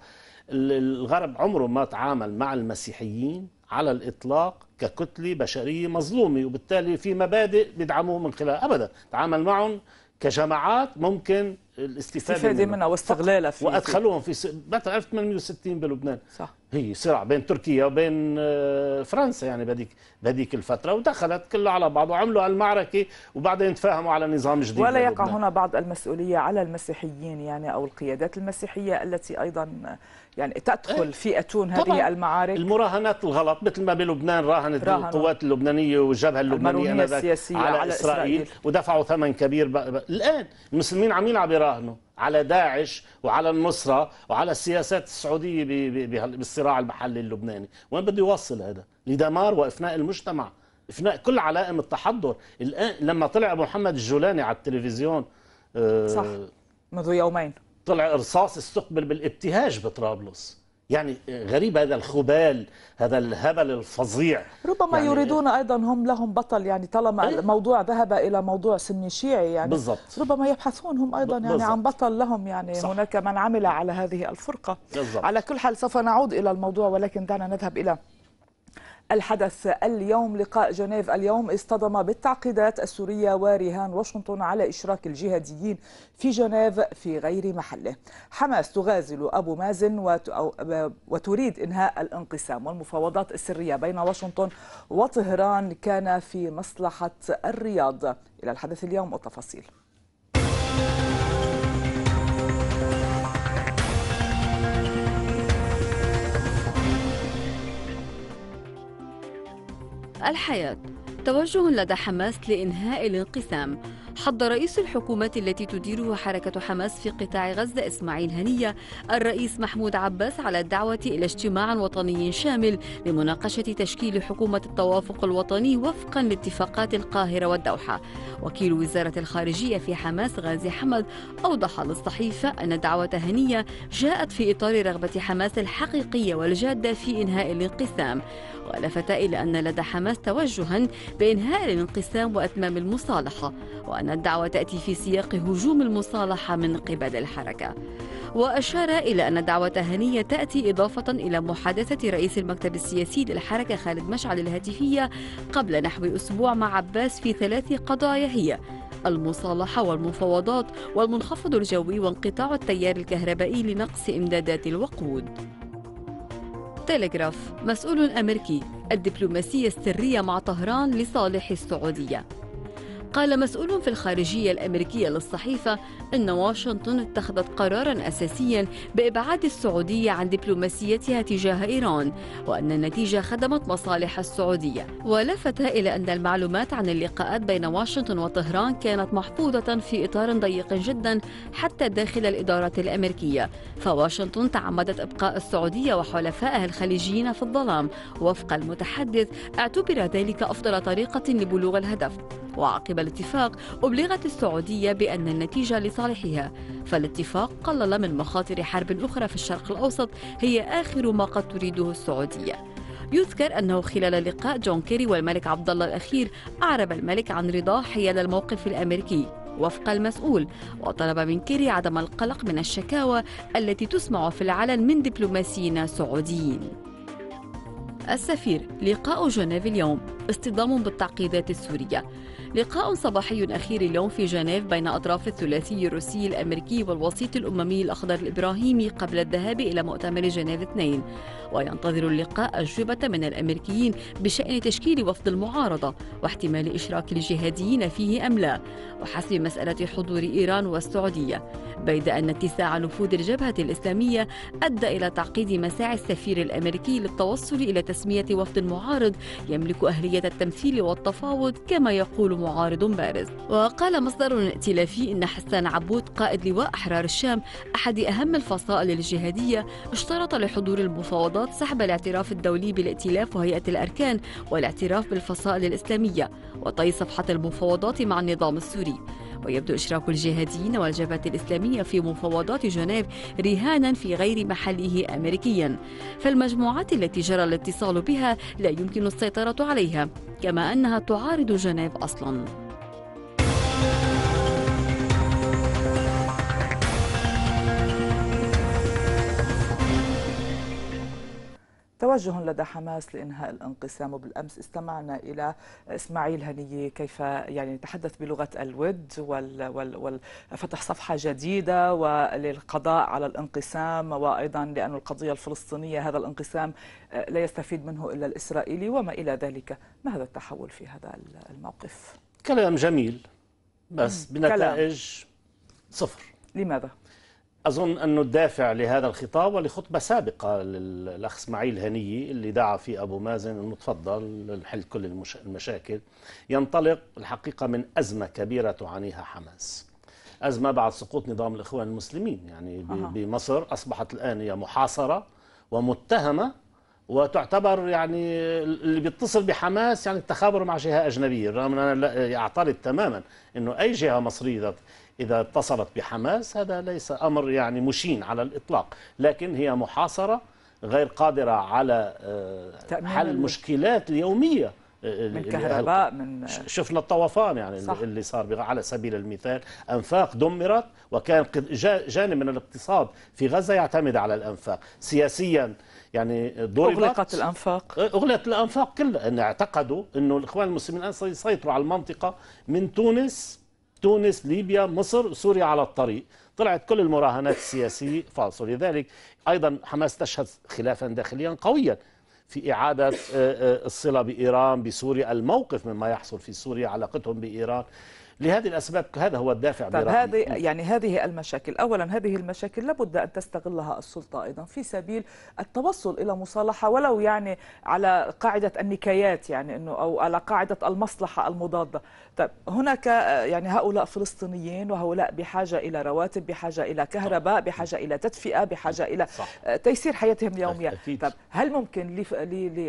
الغرب عمره ما تعامل مع المسيحيين على الإطلاق ككتلة بشرية مظلومة وبالتالي في مبادئ بيدعموه من خلال أبدا تعامل معهم كجماعات ممكن الاستفاده منها واستغلالها في وادخلوهم في س... 1860 بلبنان صح هي صراع بين تركيا وبين آه، فرنسا يعني بهذيك بهذيك الفتره ودخلت كله على بعض وعملوا المعركه وبعدين تفاهموا على نظام جديد ولا يقع هنا بعض المسؤوليه على المسيحيين يعني او القيادات المسيحيه التي ايضا يعني تدخل إيه. في أتون هذه المعارك المراهنات الغلط مثل ما بلبنان راهنت القوات اللبنانية والجبهة اللبنانية على, على إسرائيل, إسرائيل ودفعوا ثمن كبير بقى بقى. الآن المسلمين عم يلعبوا يراهنوا على داعش وعلى النصرة وعلى السياسات السعودية بالصراع المحلي اللبناني وين بده يوصل هذا لدمار وإفناء المجتمع إفناء كل علائم التحضر الآن لما طلع أبو محمد الجولاني على التلفزيون آه، صح منذ يومين طلع رصاص استقبل بالابتهاج بطرابلس يعني غريب هذا الخبال هذا الهبل الفظيع ربما يعني يريدون ايضا هم لهم بطل يعني طالما أيه؟ الموضوع ذهب الى موضوع سني شيعي يعني بالزبط. ربما يبحثون هم ايضا يعني بالزبط. عن بطل لهم يعني صح. هناك من عمل على هذه الفرقه بالزبط. على كل حال سوف نعود الى الموضوع ولكن دعنا نذهب الى الحدث اليوم لقاء جنيف اليوم اصطدم بالتعقيدات السورية ورهان واشنطن على إشراك الجهاديين في جنيف في غير محله حماس تغازل أبو مازن وتريد إنهاء الانقسام والمفاوضات السرية بين واشنطن وطهران كان في مصلحة الرياض إلى الحدث اليوم والتفاصيل الحياة توجه لدى حماس لإنهاء الانقسام حض رئيس الحكومة التي تديرها حركة حماس في قطاع غزة إسماعيل هنية الرئيس محمود عباس على الدعوة إلى اجتماع وطني شامل لمناقشة تشكيل حكومة التوافق الوطني وفقا لاتفاقات القاهرة والدوحة وكيل وزارة الخارجية في حماس غازي حمد أوضح للصحيفة أن دعوة هنية جاءت في إطار رغبة حماس الحقيقية والجادة في إنهاء الانقسام ولفت إلى أن لدى حماس توجها بإنهاء الانقسام وأتمام المصالحة وأن أن الدعوة تأتي في سياق هجوم المصالحة من قبل الحركة وأشار إلى أن دعوة هنية تأتي إضافة إلى محادثة رئيس المكتب السياسي للحركة خالد مشعل الهاتفية قبل نحو أسبوع مع عباس في ثلاث قضايا هي المصالحة والمفاوضات والمنخفض الجوي وانقطاع التيار الكهربائي لنقص إمدادات الوقود تلغراف مسؤول أمريكي الدبلوماسية السرية مع طهران لصالح السعودية قال مسؤول في الخارجية الأمريكية للصحيفة أن واشنطن اتخذت قرارا أساسيا بإبعاد السعودية عن دبلوماسيتها تجاه إيران وأن النتيجة خدمت مصالح السعودية ولفت إلى أن المعلومات عن اللقاءات بين واشنطن وطهران كانت محفوظة في إطار ضيق جدا حتى داخل الإدارة الأمريكية فواشنطن تعمدت إبقاء السعودية وحلفائها الخليجيين في الظلام وفق المتحدث اعتبر ذلك أفضل طريقة لبلوغ الهدف وعقب الاتفاق أبلغت السعودية بأن النتيجة لصالحها فالاتفاق قلل من مخاطر حرب أخرى في الشرق الأوسط هي آخر ما قد تريده السعودية يذكر أنه خلال لقاء جون كيري والملك عبد الله الأخير أعرب الملك عن رضاه حيال الموقف الأمريكي وفق المسؤول وطلب من كيري عدم القلق من الشكاوى التي تسمع في العلن من دبلوماسيين سعوديين السفير لقاء جنيف اليوم اصطدام بالتعقيدات السورية لقاء صباحي أخير اليوم في جنيف بين أطراف الثلاثي الروسي الأمريكي والوسيط الأممي الأخضر الإبراهيمي قبل الذهاب إلى مؤتمر جنيف 2 وينتظر اللقاء أجوبة من الأمريكيين بشأن تشكيل وفد المعارضة واحتمال إشراك الجهاديين فيه أم لا وحسب مسألة حضور إيران والسعودية بيد أن اتساع نفوذ الجبهة الإسلامية أدى إلى تعقيد مساعي السفير الأمريكي للتوصل إلى تسمية وفد معارض يملك أهلية التمثيل والتفاوض كما يقول معارض بارز وقال مصدر ائتلافي إن حسان عبود قائد لواء أحرار الشام أحد أهم الفصائل الجهادية اشترط لحضور المفاوضات سحب الاعتراف الدولي بالائتلاف وهيئة الأركان والاعتراف بالفصائل الإسلامية وطي صفحة المفاوضات مع النظام السوري ويبدو إشراك الجهاديين والجبهة الإسلامية في مفاوضات جنيف رهانا في غير محله أمريكيا فالمجموعات التي جرى الاتصال بها لا يمكن السيطرة عليها كما أنها تعارض جنيف أصلاً توجه لدى حماس لإنهاء الانقسام وبالأمس استمعنا إلى إسماعيل هنية كيف يعني تحدث بلغة الود وال وال وفتح صفحة جديدة وللقضاء على الانقسام وأيضا لأن القضية الفلسطينية هذا الانقسام آه، لا يستفيد منه إلا الإسرائيلي وما إلى ذلك ما هذا التحول في هذا الموقف؟ كلام جميل بس بنتائج صفر لماذا؟ أظن أنه الدافع لهذا الخطاب ولخطبة سابقة للأخ اسماعيل هنية اللي دعا في أبو مازن أنه تفضل لحل كل المشاكل ينطلق الحقيقة من أزمة كبيرة تعانيها حماس أزمة بعد سقوط نظام الإخوان المسلمين يعني بمصر أصبحت الآن هي محاصرة ومتهمة وتعتبر يعني اللي بيتصل بحماس يعني التخابر مع جهه اجنبيه رغم ان انا اعترض تماما انه اي جهه مصريه إذا اتصلت بحماس هذا ليس أمر يعني مشين على الإطلاق لكن هي محاصرة غير قادرة على آه، حل المشكلات اليومية آه، آه، من كهرباء من شفنا الطوفان يعني صح. اللي صار على سبيل المثال انفاق دمرت وكان جانب من الاقتصاد في غزه يعتمد على الانفاق سياسيا يعني اغلقت الانفاق اغلقت الانفاق كلها ان اعتقدوا انه الاخوان المسلمين الان سيسيطروا على المنطقه من تونس تونس ليبيا مصر سوريا على الطريق طلعت كل المراهنات السياسية فالصو لذلك أيضا حماس تشهد خلافا داخليا قويا في إعادة آه، آه، الصلة بإيران بسوريا الموقف مما يحصل في سوريا علاقتهم بإيران لهذه الأسباب هذا هو الدافع طيب هذه يعني هذه المشاكل أولا هذه المشاكل لابد أن تستغلها السلطة أيضا في سبيل التوصل إلى مصالحة ولو يعني على قاعدة النكايات يعني أنه أو على قاعدة المصلحة المضادة طب هناك يعني هؤلاء فلسطينيين وهؤلاء بحاجة إلى رواتب بحاجة إلى كهرباء بحاجة إلى تدفئة بحاجة إلى تيسير حياتهم اليومية أكيد. طب هل ممكن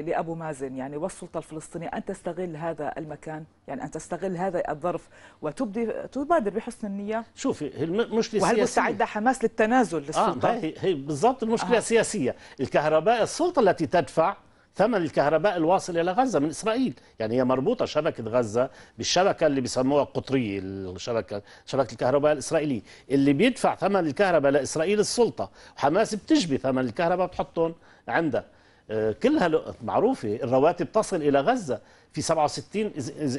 لأبو مازن يعني والسلطة الفلسطينية أن تستغل هذا المكان يعني أن تستغل هذا الظرف وتبدي تبادر بحسن النية شوفي هي المشكلة السياسية وهل مستعدة حماس للتنازل آه، للسلطة؟ آه هي, هي بالضبط المشكلة آه. سياسية الكهرباء السلطة التي تدفع ثمن الكهرباء الواصل الى غزه من اسرائيل، يعني هي مربوطه شبكه غزه بالشبكه اللي بيسموها القطريه الشبكه شبكه الكهرباء الاسرائيليه، اللي بيدفع ثمن الكهرباء لاسرائيل السلطه، وحماس بتجبي ثمن الكهرباء بتحطهم عندها، آه، كلها معروفة الرواتب تصل إلى غزة في 67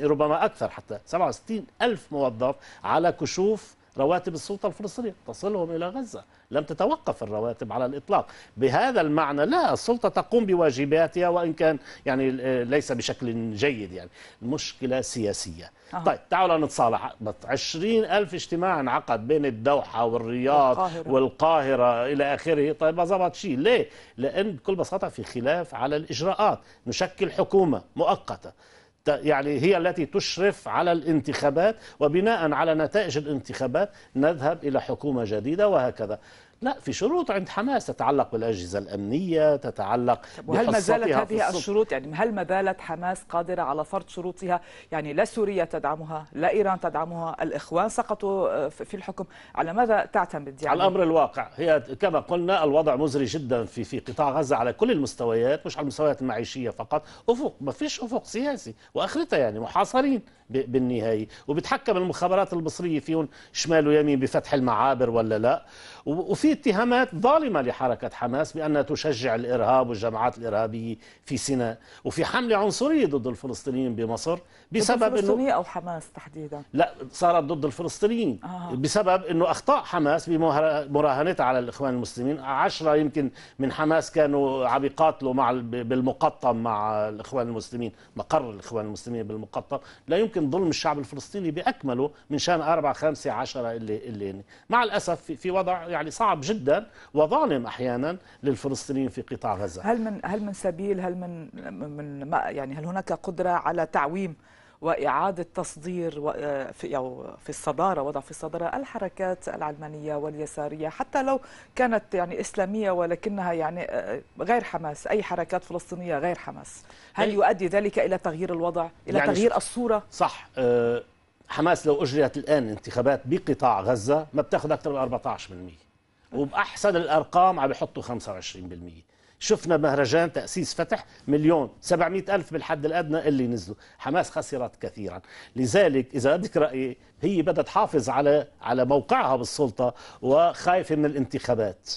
ربما أكثر حتى 67 ألف موظف على كشوف رواتب السلطة الفلسطينية تصلهم إلى غزة لم تتوقف الرواتب على الإطلاق بهذا المعنى لا السلطة تقوم بواجباتها وإن كان يعني آه، ليس بشكل جيد يعني المشكلة سياسية أه. طيب تعالوا نتصالح عشرين ألف اجتماع انعقد بين الدوحة والرياض والقاهرة, والقاهرة إلى آخره طيب ما ظبط شيء ليه؟ لأن بكل بساطة في خلاف على الإجراءات نشكل حكومة مؤقتة يعني هي التي تشرف على الانتخابات وبناء على نتائج الانتخابات نذهب إلى حكومة جديدة وهكذا لا في شروط عند حماس تتعلق بالأجهزة الأمنية تتعلق وهل ما زالت هذه الشروط يعني هل ما زالت حماس قادرة على فرض شروطها يعني لا سوريا تدعمها لا إيران تدعمها الإخوان سقطوا آه، في الحكم على ماذا تعتمد يعني؟ على الأمر الواقع هي كما قلنا الوضع مزري جدا في في قطاع غزة على كل المستويات مش على المستويات المعيشية فقط أفق ما فيش أفق سياسي وآخرتها يعني محاصرين بالنهاية وبتحكم المخابرات المصرية فيهم شمال ويمين بفتح المعابر ولا لا وفي في اتهامات ظالمة لحركة حماس بأنها تشجع الإرهاب والجماعات الإرهابية في سيناء وفي حملة عنصرية ضد الفلسطينيين بمصر بسبب ضد الفلسطينيين أو حماس تحديدا لا صارت ضد الفلسطينيين آه. بسبب أنه أخطاء حماس بمراهنتها على الإخوان المسلمين عشرة يمكن من حماس كانوا عم يقاتلوا مع بالمقطم مع الإخوان المسلمين مقر الإخوان المسلمين بالمقطم لا يمكن ظلم الشعب الفلسطيني بأكمله من شان أربعة خمسة عشرة اللي, اللي مع الأسف في وضع يعني صعب صعب جدا وظالم احيانا للفلسطينيين في قطاع غزه هل من هل من سبيل هل من من ما يعني هل هناك قدره على تعويم وإعادة تصدير في, أو في الصدارة وضع في الصدارة الحركات العلمانية واليسارية حتى لو كانت يعني إسلامية ولكنها يعني آه، غير حماس أي حركات فلسطينية غير حماس هل يعني يؤدي ذلك إلى تغيير الوضع إلى يعني تغيير الصورة صح آه، حماس لو أجريت الآن انتخابات بقطاع غزة ما بتاخذ أكثر من 14% وباحسن الارقام عم يحطوا 25% شفنا مهرجان تأسيس فتح مليون سبعمئة ألف بالحد الأدنى اللي نزلوا حماس خسرت كثيرا لذلك إذا بدك رأيي هي بدها تحافظ على على موقعها بالسلطة وخايفة من الانتخابات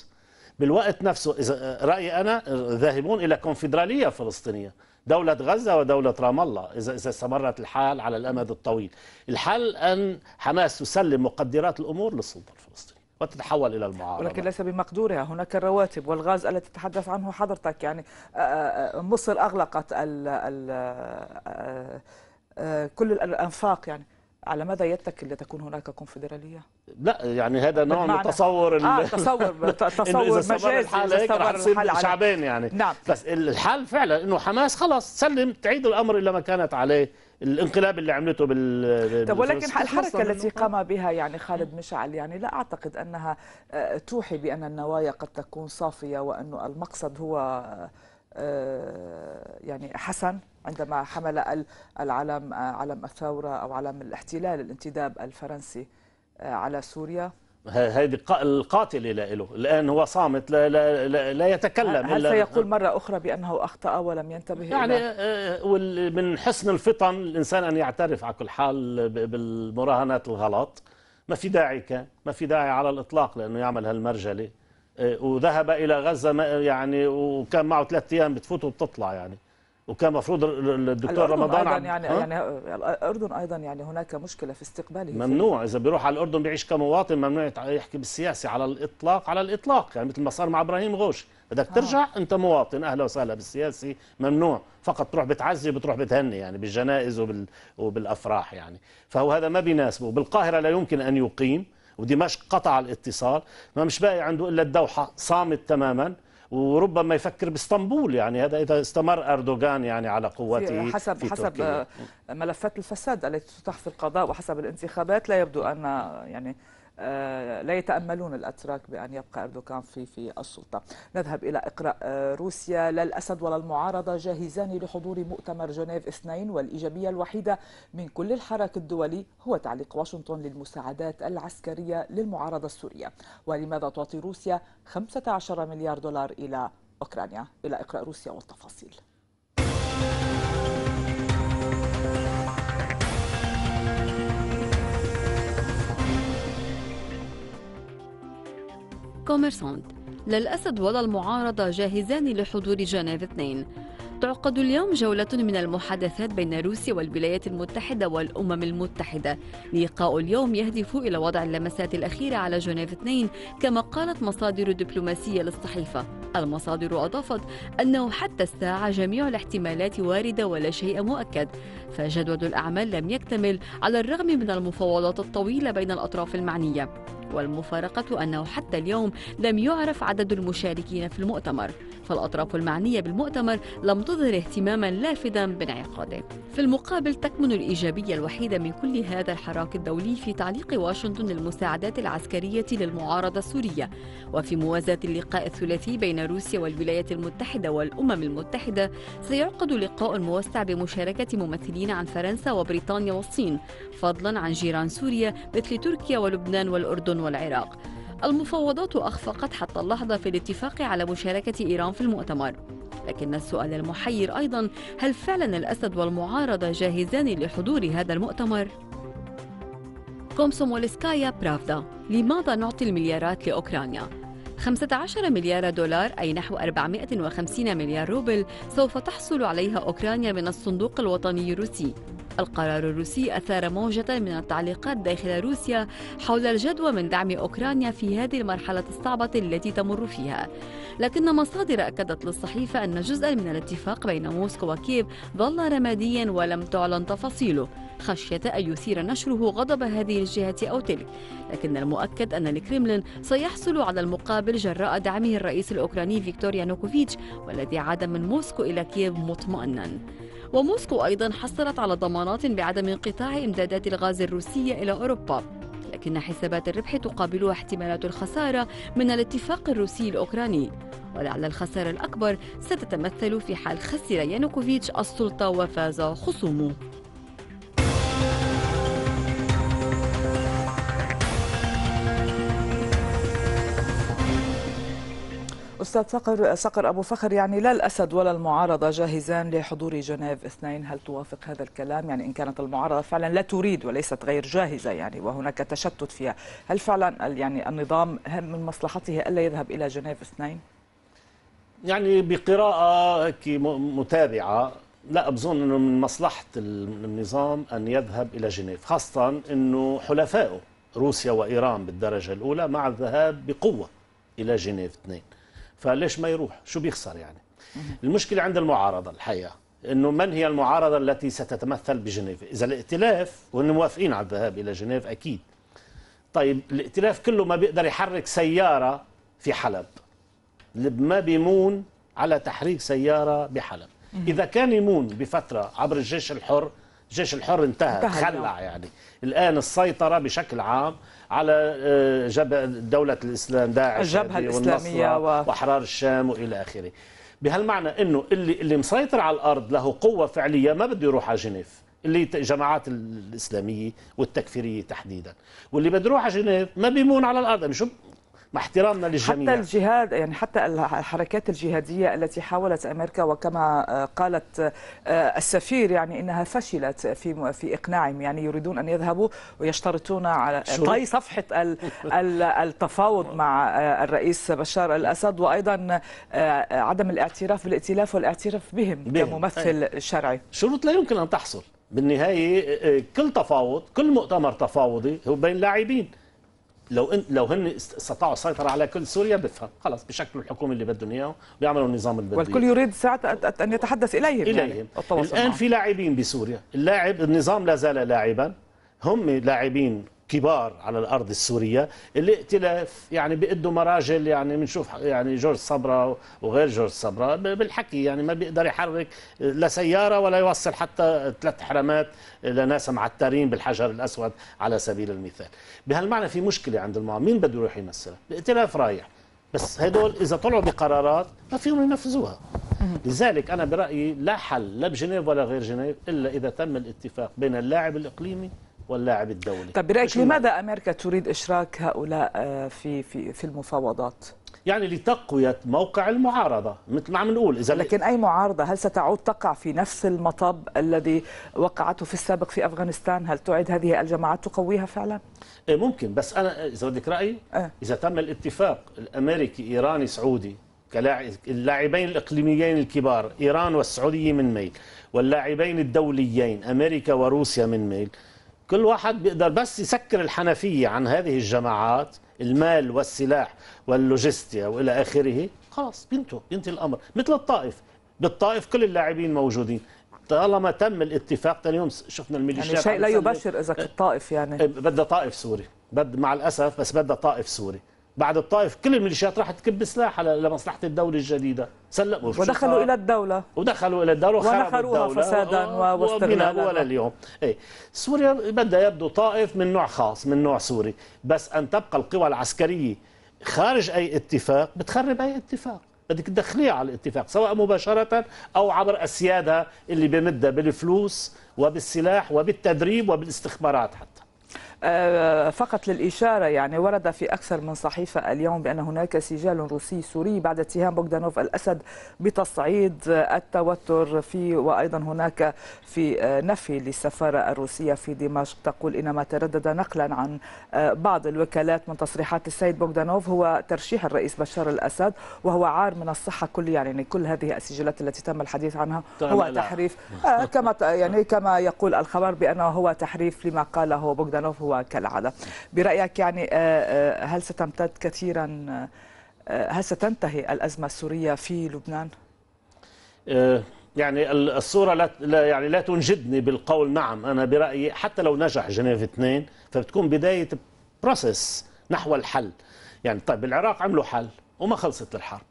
بالوقت نفسه إذا رأيي أنا ذاهبون إلى كونفدرالية فلسطينية دولة غزة ودولة رام الله إذا إذا استمرت الحال على الأمد الطويل الحل أن حماس تسلم مقدرات الأمور للسلطة الفلسطينية وتتحول إلى المعارضة ولكن ليس بمقدورها هناك الرواتب والغاز التي تتحدث عنه حضرتك يعني آه، آه، آه، مصر أغلقت الـ الـ كل الأنفاق يعني على ماذا يتكل لتكون هناك كونفدرالية؟ لا يعني هذا نوع من تصور ال... آه تصور تصور مجازي الحال الحال شعبان يعني نعم. بس الحال فعلا انه حماس خلاص سلم تعيد الامر الى ما كانت عليه الانقلاب اللي عملته بال طب ولكن الحركه التي قام بها يعني خالد مشعل يعني لا اعتقد انها آه، توحي بان النوايا قد تكون صافيه وانه المقصد هو آه، يعني حسن عندما حمل العلم آه، علم الثورة أو علم الاحتلال الانتداب الفرنسي آه، على سوريا هذه القاتلة له الآن هو صامت لا, لا, لا, لا يتكلم هل سيقول مرة أخرى بأنه أخطأ ولم ينتبه يعني إلى من حسن الفطن الإنسان أن يعترف على كل حال بالمراهنات الغلط ما في داعي كان ما في داعي على الإطلاق لأنه يعمل هالمرجلة آه، وذهب الى غزه يعني وكان معه ثلاث ايام بتفوت وبتطلع يعني وكان مفروض الدكتور رمضان أيضاً يعني يعني الاردن ايضا يعني هناك مشكله في استقباله ممنوع اذا بيروح على الاردن بيعيش كمواطن ممنوع يحكي بالسياسي على الاطلاق على الاطلاق يعني مثل ما صار مع ابراهيم غوش بدك آه. ترجع انت مواطن اهلا وسهلا بالسياسي ممنوع فقط تروح بتعزي بتروح بتهني يعني بالجنائز وبال وبالافراح يعني فهو هذا ما بيناسبه بالقاهره لا يمكن ان يقيم ودمشق قطع الاتصال ما مش باقي عنده إلا الدوحة صامت تماما وربما يفكر باسطنبول يعني هذا اذا استمر اردوغان يعني على قوته في حسب في حسب تركيا. آه، ملفات الفساد التي تطرح في القضاء وحسب الانتخابات لا يبدو ان آه، يعني آه، لا يتأملون الأتراك بأن يبقى أردوغان في في السلطة نذهب إلى إقرأ آه، روسيا لا الأسد ولا المعارضة جاهزان لحضور مؤتمر جنيف اثنين والإيجابية الوحيدة من كل الحراك الدولي هو تعليق واشنطن للمساعدات العسكرية للمعارضة السورية ولماذا تعطي روسيا 15 مليار دولار إلى أوكرانيا إلى إقرأ روسيا والتفاصيل كوميرسانت للأسد ولا المعارضة جاهزان لحضور جنيف 2 تعقد اليوم جولة من المحادثات بين روسيا والولايات المتحدة والأمم المتحدة لقاء اليوم يهدف إلى وضع اللمسات الأخيرة على جنيف 2 كما قالت مصادر دبلوماسية للصحيفة المصادر أضافت أنه حتى الساعة جميع الاحتمالات واردة ولا شيء مؤكد فجدول الأعمال لم يكتمل على الرغم من المفاوضات الطويلة بين الأطراف المعنية والمفارقة أنه حتى اليوم لم يعرف عدد المشاركين في المؤتمر فالأطراف المعنية بالمؤتمر لم تظهر اهتماما لافتا بانعقاده في المقابل تكمن الإيجابية الوحيدة من كل هذا الحراك الدولي في تعليق واشنطن المساعدات العسكرية للمعارضة السورية وفي موازاة اللقاء الثلاثي بين روسيا والولايات المتحدة والأمم المتحدة سيعقد لقاء موسع بمشاركة ممثلين عن فرنسا وبريطانيا والصين فضلا عن جيران سوريا مثل تركيا ولبنان والأردن إيران والعراق المفاوضات أخفقت حتى اللحظة في الاتفاق على مشاركة إيران في المؤتمر لكن السؤال المحير أيضا هل فعلا الأسد والمعارضة جاهزان لحضور هذا المؤتمر؟ كومسومولسكايا برافدا لماذا نعطي المليارات لأوكرانيا؟ 15 مليار دولار أي نحو 450 مليار روبل سوف تحصل عليها أوكرانيا من الصندوق الوطني الروسي القرار الروسي أثار موجة من التعليقات داخل روسيا حول الجدوى من دعم أوكرانيا في هذه المرحلة الصعبة التي تمر فيها لكن مصادر أكدت للصحيفة أن جزءا من الاتفاق بين موسكو وكييف ظل رماديا ولم تعلن تفاصيله خشية أن يثير نشره غضب هذه الجهة أو تلك لكن المؤكد أن الكريملين سيحصل على المقابل جراء دعمه الرئيس الأوكراني فيكتوريا نوكوفيتش والذي عاد من موسكو إلى كييف مطمئنا وموسكو أيضا حصلت على ضمانات بعدم انقطاع إمدادات الغاز الروسية إلى أوروبا لكن حسابات الربح تقابلها احتمالات الخسارة من الاتفاق الروسي الأوكراني ولعل الخسارة الأكبر ستتمثل في حال خسر يانوكوفيتش السلطة وفاز خصومه أستاذ صقر, صقر أبو فخر يعني لا الأسد ولا المعارضة جاهزان لحضور جنيف اثنين هل توافق هذا الكلام يعني إن كانت المعارضة فعلا لا تريد وليست غير جاهزة يعني وهناك تشتت فيها هل فعلا يعني النظام من مصلحته ألا يذهب إلى جنيف اثنين يعني بقراءة متابعة لا بظن أنه من مصلحة النظام أن يذهب إلى جنيف خاصة أنه حلفائه روسيا وإيران بالدرجة الأولى مع الذهاب بقوة إلى جنيف اثنين فليش ما يروح شو بيخسر يعني المشكلة عند المعارضة الحقيقة انه من هي المعارضه التي ستتمثل بجنيف؟ اذا الائتلاف وهم موافقين على الذهاب الى جنيف اكيد. طيب الائتلاف كله ما بيقدر يحرك سياره في حلب. ما بيمون على تحريك سياره بحلب. اذا كان يمون بفتره عبر الجيش الحر، الجيش الحر انتهى تخلع يعني. الان السيطره بشكل عام على آه، جبهة دولة الإسلام داعش الجبهة الإسلامية و... وأحرار الشام وإلى آخره بهالمعنى أنه اللي, اللي مسيطر على الأرض له قوة فعلية ما بده يروح على جنيف اللي جماعات الإسلامية والتكفيرية تحديدا واللي بده يروح على جنيف ما بيمون على الأرض يعني شو مع احترامنا للجميع حتى الجهاد يعني حتى الحركات الجهادية التي حاولت أمريكا وكما آه، قالت آه، السفير يعني إنها فشلت في في إقناعهم يعني يريدون أن يذهبوا ويشترطون على طي صفحة التفاوض مع آه، الرئيس بشار الأسد وأيضا عدم الاعتراف بالائتلاف والاعتراف بهم, بهم. كممثل أي. طيب. شرعي شروط لا يمكن أن تحصل بالنهاية كل تفاوض كل مؤتمر تفاوضي هو بين لاعبين لو ان لو هن استطاعوا السيطره على كل سوريا بفهم خلص بشكل الحكومه اللي بدهم اياه بيعملوا النظام اللي بدهم والكل يريد ساعه ان يتحدث اليهم يعني. اليهم يعني. الان معه. في لاعبين بسوريا اللاعب النظام لا زال لاعبا هم لاعبين كبار على الارض السوريه اللي ائتلاف يعني بيقدوا مراجل يعني بنشوف يعني جورج صبرا وغير جورج صبرا بالحكي يعني ما بيقدر يحرك لا سياره ولا يوصل حتى ثلاث حرامات لناس معترين بالحجر الاسود على سبيل المثال بهالمعنى في مشكله عند المعارض مين بده يروح يمثلها الائتلاف رايح بس هدول اذا طلعوا بقرارات ما فيهم ينفذوها لذلك انا برايي لا حل لا بجنيف ولا غير جنيف الا اذا تم الاتفاق بين اللاعب الاقليمي واللاعب الدولي طب برايك لماذا امريكا تريد اشراك هؤلاء آه، في في في المفاوضات يعني لتقويه موقع المعارضه مثل ما عم نقول اذا لكن اي معارضه هل ستعود تقع في نفس المطب الذي وقعته في السابق في افغانستان هل تعد هذه الجماعات تقويها فعلا إيه، ممكن بس انا اذا بدك رايي آه. اذا تم الاتفاق الامريكي ايراني سعودي اللاعبين الاقليميين الكبار ايران والسعوديه من ميل واللاعبين الدوليين امريكا وروسيا من ميل كل واحد بيقدر بس يسكر الحنفية عن هذه الجماعات المال والسلاح واللوجستيا والى اخره خلاص بنته ينتهي الامر مثل الطائف بالطائف كل اللاعبين موجودين طالما تم الاتفاق ثاني يوم شفنا الميليشيات يعني شيء لا يبشر اذا الطائف يعني إيه، بدها طائف سوري بد مع الاسف بس بدها طائف سوري بعد الطائف كل الميليشيات راح تكب سلاح لمصلحه الدوله الجديده سلموا ودخلوا الى الدوله ودخلوا الى الدوله وخربوا فسادا آه، واستغلالا اليوم اي سوريا بدها يبدو طائف من نوع خاص من نوع سوري بس ان تبقى القوى العسكريه خارج اي اتفاق بتخرب اي اتفاق بدك تدخليها على الاتفاق سواء مباشرة أو عبر أسيادها اللي بمدها بالفلوس وبالسلاح وبالتدريب وبالاستخبارات حتى آه، فقط للإشارة يعني ورد في أكثر من صحيفة اليوم بأن هناك سجال روسي سوري بعد اتهام بوغدانوف الأسد بتصعيد التوتر في وأيضا هناك في آه، نفي للسفارة الروسية في دمشق تقول إنما تردد نقلا عن آه، بعض الوكالات من تصريحات السيد بوغدانوف هو ترشيح الرئيس بشار الأسد وهو عار من الصحة كل يعني كل هذه السجلات التي تم الحديث عنها طيب، هو تحريف كما يعني كما يقول الخبر بأنه هو تحريف لما قاله بوغدانوف هو هو كالعادة برأيك يعني آه، آه، هل ستمتد كثيرا آه، هل ستنتهي الأزمة السورية في لبنان؟ يعني الصورة لا يعني لا تنجدني بالقول نعم أنا برأيي حتى لو نجح جنيف اثنين فبتكون بداية بروسس نحو الحل يعني طيب العراق عملوا حل وما خلصت الحرب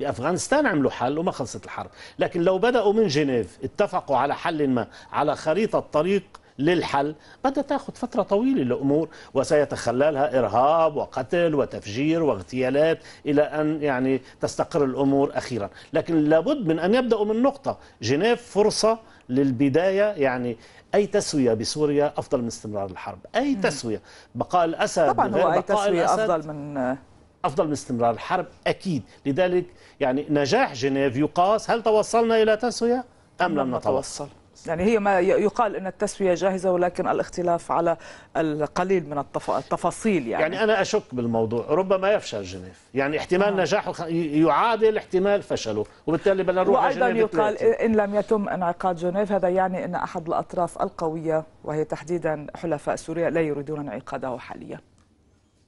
بأفغانستان عملوا حل وما خلصت الحرب لكن لو بدأوا من جنيف اتفقوا على حل ما على خريطة طريق للحل بدها تاخذ فتره طويله الامور وسيتخللها ارهاب وقتل وتفجير واغتيالات الى ان يعني تستقر الامور اخيرا لكن لابد من ان يبداوا من نقطه جنيف فرصه للبدايه يعني اي تسويه بسوريا افضل من استمرار الحرب اي تسويه بقاء الاسد طبعا هو اي تسويه افضل من افضل من استمرار الحرب اكيد لذلك يعني نجاح جنيف يقاس هل توصلنا الى تسويه ام لم نتوصل يعني هي ما يقال ان التسويه جاهزه ولكن الاختلاف على القليل من التفاصيل يعني يعني انا اشك بالموضوع ربما يفشل جنيف يعني احتمال آه. نجاحه يعادل احتمال فشله وبالتالي بدنا نروح وايضا يقال بتلاتي. ان لم يتم انعقاد جنيف هذا يعني ان احد الاطراف القويه وهي تحديدا حلفاء سوريا لا يريدون انعقاده حاليا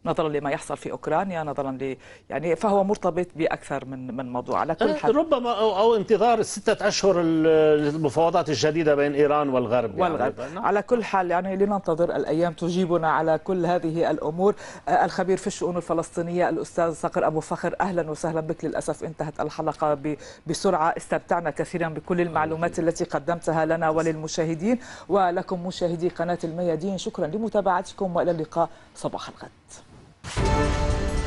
نظرا لما يحصل في اوكرانيا نظرا ل يعني فهو مرتبط باكثر من من موضوع على كل أه، حال ربما او, أو انتظار سته اشهر المفاوضات الجديده بين ايران والغرب يعني والغرب يعني. على كل حال يعني لننتظر الايام تجيبنا على كل هذه الامور أه، الخبير في الشؤون الفلسطينيه الاستاذ صقر ابو فخر اهلا وسهلا بك للاسف انتهت الحلقه بسرعه استمتعنا كثيرا بكل المعلومات التي قدمتها لنا وللمشاهدين ولكم مشاهدي قناه الميادين شكرا لمتابعتكم والى اللقاء صباح الغد フフフ。